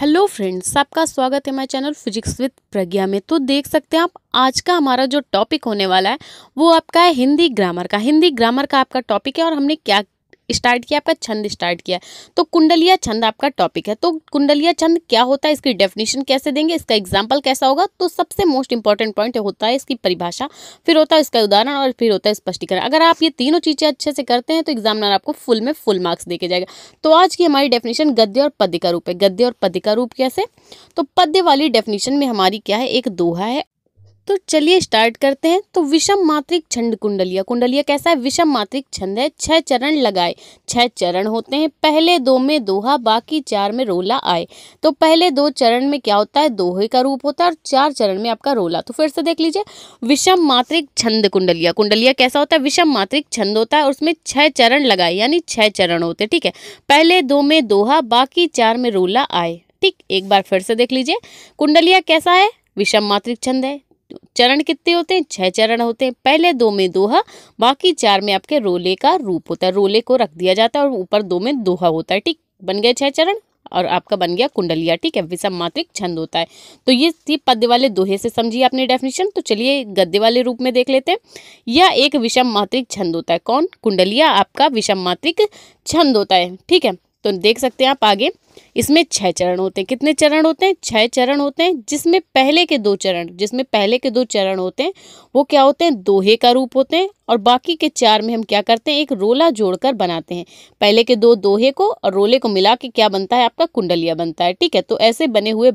hello friends आपका स्वागत है हमारे चैनल फिजिक्स विद प्रज्ञा में तो देख सकते हैं आप आज का हमारा जो टॉपिक होने वाला है वो आपका है हिंदी ग्रामर का हिंदी ग्रामर का आपका टॉपिक है और हमने क्या स्टार्ट किया आपका छंद स्टार्ट किया तो कुंडलिया छंद आपका टॉपिक है तो कुंडलिया छंद क्या होता है इसकी डेफिनेशन कैसे देंगे इसका एग्जाम्पल कैसा होगा तो सबसे मोस्ट इंपॉर्टेंट पॉइंट होता है इसकी परिभाषा फिर होता है इसका उदाहरण और फिर होता है स्पष्टीकरण अगर आप ये तीनों चीज़ें अच्छे से करते हैं तो एग्जामिनर आपको फुल में फुल मार्क्स देके जाएगा तो आज की हमारी डेफिनेशन गद्य और पद्य का रूप है गद्य और पद्य का रूप कैसे तो पद्य वाली डेफिनेशन में हमारी क्या है एक दोहा है तो चलिए स्टार्ट करते हैं तो विषम मात्रिक छंद कुंडलिया कुंडलिया कैसा है विषम मात्रिक छंद है छह चरण लगाए छह चरण होते हैं पहले दो में दोहा बाकी चार में रोला आए तो पहले दो चरण में क्या होता है दोहे का रूप होता है और चार चरण में आपका रोला तो फिर से देख लीजिए विषम मात्रिक छंद कुंडलिया कुंडलिया कैसा होता है विषम मात्रिक छंद होता है और उसमें छह चरण लगाए यानी छह चरण होते ठीक है पहले दो में दोहा बाकी चार में रोला आए ठीक एक बार फिर से देख लीजिए कुंडलिया कैसा है विषम मात्रिक छंद है चरण कितने होते हैं छह चरण होते हैं पहले दो में दोहा बाकी चार में आपके रोले का रूप होता है रोले को रख दिया जाता है और ऊपर दो में दोहा होता है ठीक बन गया छह चरण और आपका बन गया कुंडलिया ठीक है विषम मात्रिक छंद होता है तो ये थी पद्य वाले दोहे से समझिए आपने डेफिनेशन तो चलिए गद्य वाले रूप में देख लेते हैं यह एक विषम मात्रिक छंद होता है कौन कुंडलिया आपका विषम मात्रिक छंद होता है ठीक है तो देख सकते हैं आप आगे इसमें छह चरण होते हैं कितने चरण होते हैं छह चरण होते हैं जिसमें पहले के दो चरण जिसमें पहले के दो चरण होते हैं वो क्या होते हैं दोहे का रूप होते हैं और बाकी के चार में हम क्या करते हैं एक रोला जोड़कर बनाते हैं पहले के दो दोहे को और रोले को मिला के क्या बनता है आपका कुंडलिया बनता है ठीक है तो ऐसे बने हुए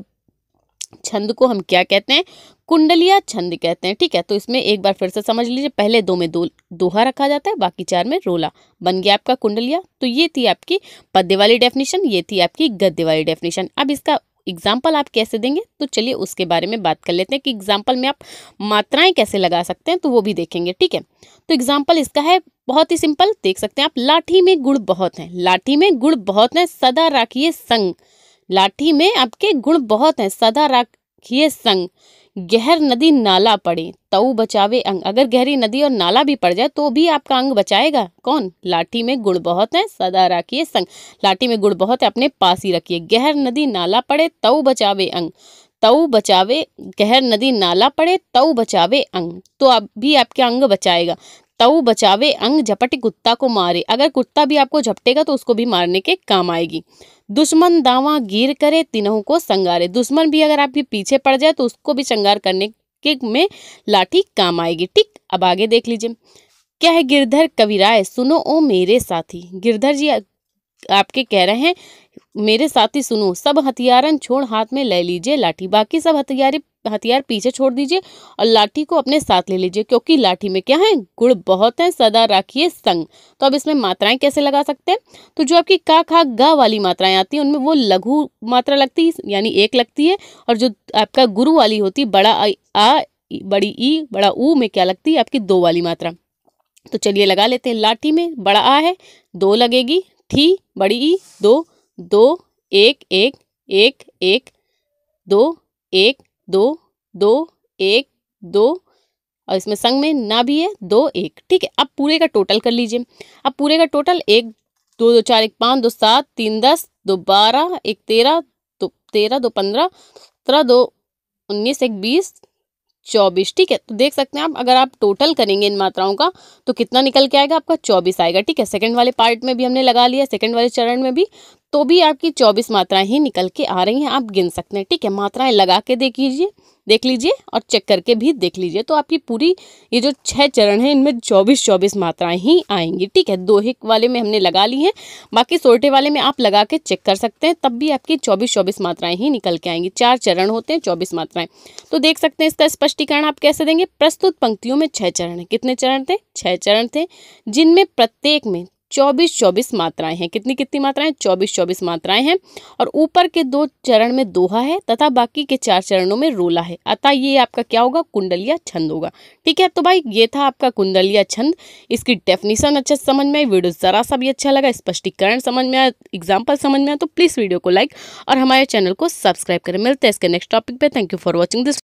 छंद को हम क्या कहते हैं कुंडलिया छंद कहते हैं ठीक है तो इसमें एक बार फिर से समझ लीजिए पहले दो में दो दोहा रखा जाता है बाकी चार में रोला बन गया आपका कुंडलिया तो ये थी आपकी पद्य वाली डेफिनेशन ये थी आपकी गद्य वाली डेफिनेशन अब इसका एग्जाम्पल आप कैसे देंगे तो चलिए उसके बारे में बात कर लेते हैं कि एग्जाम्पल में आप मात्राएं कैसे लगा सकते हैं तो वो भी देखेंगे ठीक है तो एग्जाम्पल इसका है बहुत ही सिंपल देख सकते हैं आप लाठी में गुड़ बहुत है लाठी में गुड़ बहुत है सदा राखिए संग लाठी में आपके गुण बहुत हैं सदा राखिए संग गहर नदी नाला पड़े तऊ बचावे अंग अगर गहरी नदी और नाला भी पड़ जाए तो भी आपका अंग बचाएगा कौन लाठी में गुड़ बहुत है सदा राखिए संग लाठी में गुड़ बहुत है अपने पास ही रखिए गहर नदी नाला पड़े तऊ बचावे अंग तऊ बचावे गहर नदी नाला पड़े तऊ बचावे अंग तो अब भी आपके अंग बचाएगा तऊ बचावे अंग झपट कुत्ता को मारे अगर कुत्ता भी आपको झपटेगा तो उसको भी मारने के काम आएगी दुश्मन दावा गिर करे तिनहु को संगारे दुश्मन भी अगर आपके पीछे पड़ जाए तो उसको भी संगार करने के में लाठी काम आएगी ठीक अब आगे देख लीजिए क्या है गिरधर कविराय सुनो ओ मेरे साथी गिरधर जी आपके कह रहे हैं मेरे साथ ही सुनो सब हथियारन छोड़ हाथ में ले लीजिए लाठी बाकी सब हथियारी हथियार पीछे छोड़ दीजिए और लाठी को अपने साथ ले लीजिए क्योंकि लाठी में क्या है गुड़ बहुत है सदा राखिए संग तो अब इसमें मात्राएं कैसे लगा सकते हैं तो जो आपकी का खा गा वाली मात्राएं आती हैं उनमें वो लघु मात्रा लगती है यानी एक लगती है और जो आपका गुरु वाली होती बड़ा आ, आ बड़ी ई बड़ा ऊ में क्या लगती है आपकी दो वाली मात्रा तो चलिए लगा लेते हैं लाठी में बड़ा आ है दो लगेगी थी बड़ी ई दो दो एक एक एक एक दो एक दो दो एक दो और इसमें संग में ना भी है दो एक ठीक है अब पूरे का टोटल कर लीजिए अब पूरे का टोटल एक दो दो चार एक पाँच दो सात तीन दस दो बारह एक तेरह दो तेरह दो पंद्रह सत्रह दो उन्नीस एक बीस चौबीस ठीक है तो देख सकते हैं आप अगर आप टोटल करेंगे इन मात्राओं का तो कितना निकल के आएगा आपका चौबीस आएगा ठीक है सेकंड वाले पार्ट में भी हमने लगा लिया सेकंड वाले चरण में भी तो भी आपकी चौबीस मात्राएं ही निकल के आ रही हैं आप गिन सकते हैं ठीक है मात्राएं लगा के देख लीजिए देख लीजिए और चेक करके भी देख लीजिए तो आपकी पूरी ये जो छह चरण है इनमें चौबीस चौबीस मात्राएं ही आएंगी ठीक है दो हिक वाले में हमने लगा ली हैं बाकी सोटे वाले में आप लगा के चेक कर सकते हैं तब भी आपकी चौबीस चौबीस मात्राएं ही निकल के आएंगी चार चरण होते हैं चौबीस मात्राएं तो देख सकते हैं इसका स्पष्टीकरण आप कैसे देंगे प्रस्तुत पंक्तियों में छह चरण है कितने चरण थे छह चरण थे जिनमें प्रत्येक में चौबीस चौबीस मात्राएं हैं कितनी कितनी मात्राएं चौबीस चौबीस मात्राएं हैं और ऊपर के दो चरण में दोहा है तथा बाकी के चार चरणों में रोला है अतः ये आपका क्या होगा कुंडलिया छंद होगा ठीक है तो भाई ये था आपका कुंडलिया छंद इसकी डेफिनेशन अच्छा समझ में आई वीडियो ज़रा सा भी अच्छा लगा स्पष्टीकरण समझ में आया एग्जाम्पल समझ में आया तो प्लीज़ वीडियो को लाइक और हमारे चैनल को सब्सक्राइब करें मिलते हैं इसके नेक्स्ट टॉपिक पर thank you for watching this